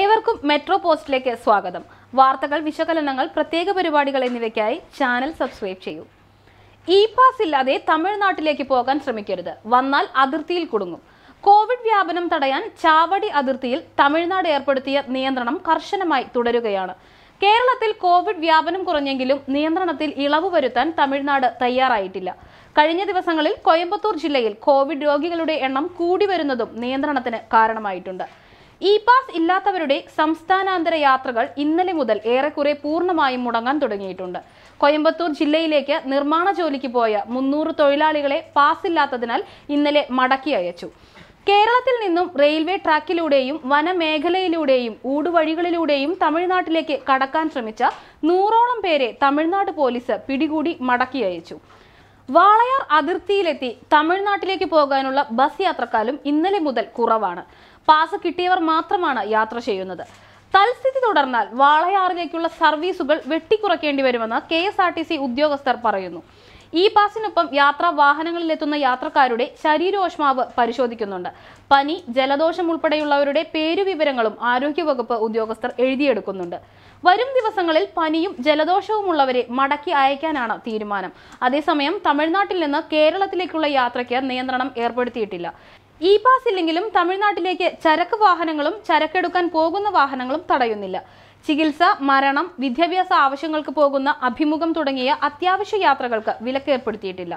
ഏവർക്കും മെട്രോ പോസ്റ്റിലേക്ക് സ്വാഗതം വാർത്തകൾ വിശകലനങ്ങൾ പ്രത്യേക പരിപാടികൾ എന്നിവയ്ക്കായി ചാനൽ സബ്സ്ക്രൈബ് ചെയ്യൂ ഇ പാസ് ഇല്ലാതെ തമിഴ്നാട്ടിലേക്ക് പോകാൻ ശ്രമിക്കരുത് വന്നാൽ അതിർത്തിയിൽ കുടുങ്ങും കോവിഡ് വ്യാപനം തടയാൻ ചാവടി അതിർത്തിയിൽ തമിഴ്നാട് ഏർപ്പെടുത്തിയ നിയന്ത്രണം കർശനമായി തുടരുകയാണ് കേരളത്തിൽ കോവിഡ് വ്യാപനം കുറഞ്ഞെങ്കിലും നിയന്ത്രണത്തിൽ ഇളവ് വരുത്താൻ തമിഴ്നാട് തയ്യാറായിട്ടില്ല കഴിഞ്ഞ ദിവസങ്ങളിൽ കോയമ്പത്തൂർ ജില്ലയിൽ കോവിഡ് രോഗികളുടെ എണ്ണം കൂടി വരുന്നതും നിയന്ത്രണത്തിന് കാരണമായിട്ടുണ്ട് ഇ പാസ് ഇല്ലാത്തവരുടെ സംസ്ഥാനാന്തര യാത്രകൾ ഇന്നലെ മുതൽ ഏറെക്കുറെ പൂർണ്ണമായും മുടങ്ങാൻ തുടങ്ങിയിട്ടുണ്ട് കോയമ്പത്തൂർ ജില്ലയിലേക്ക് നിർമ്മാണ ജോലിക്ക് പോയ മുന്നൂറ് തൊഴിലാളികളെ പാസ് ഇല്ലാത്തതിനാൽ ഇന്നലെ മടക്കി അയച്ചു കേരളത്തിൽ നിന്നും റെയിൽവേ ട്രാക്കിലൂടെയും വനമേഖലയിലൂടെയും ഊടുവഴികളിലൂടെയും തമിഴ്നാട്ടിലേക്ക് കടക്കാൻ ശ്രമിച്ച നൂറോളം പേരെ തമിഴ്നാട് പോലീസ് പിടികൂടി മടക്കി അയച്ചു വാളയാർ അതിർത്തിയിലെത്തി തമിഴ്നാട്ടിലേക്ക് പോകാനുള്ള ബസ് യാത്രക്കാലും ഇന്നലെ മുതൽ കുറവാണ് പാസ് കിട്ടിയവർ മാത്രമാണ് യാത്ര ചെയ്യുന്നത് തൽസ്ഥിതി തുടർന്നാൽ വാളയാറിലേക്കുള്ള സർവീസുകൾ വെട്ടിക്കുറയ്ക്കേണ്ടി വരുമെന്ന് കെ ഉദ്യോഗസ്ഥർ പറയുന്നു ഇ പാസിനൊപ്പം യാത്രാ വാഹനങ്ങളിലെത്തുന്ന യാത്രക്കാരുടെ ശരീരോഷ്മാവ് പരിശോധിക്കുന്നുണ്ട് പനി ജലദോഷം ഉൾപ്പെടെയുള്ളവരുടെ പേരുവിവരങ്ങളും ആരോഗ്യവകുപ്പ് ഉദ്യോഗസ്ഥർ എഴുതിയെടുക്കുന്നുണ്ട് വരും ദിവസങ്ങളിൽ പനിയും ജലദോഷവും ഉള്ളവരെ മടക്കി അയക്കാനാണ് തീരുമാനം അതേസമയം തമിഴ്നാട്ടിൽ നിന്ന് കേരളത്തിലേക്കുള്ള യാത്രയ്ക്ക് നിയന്ത്രണം ഏർപ്പെടുത്തിയിട്ടില്ല ഇ പാസ് ഇല്ലെങ്കിലും തമിഴ്നാട്ടിലേക്ക് ചരക്ക് വാഹനങ്ങളും ചരക്കെടുക്കാൻ പോകുന്ന വാഹനങ്ങളും തടയുന്നില്ല ചികിത്സ മരണം വിദ്യാഭ്യാസ ആവശ്യങ്ങൾക്ക് പോകുന്ന അഭിമുഖം തുടങ്ങിയ അത്യാവശ്യ യാത്രകൾക്ക് വിലക്കേർപ്പെടുത്തിയിട്ടില്ല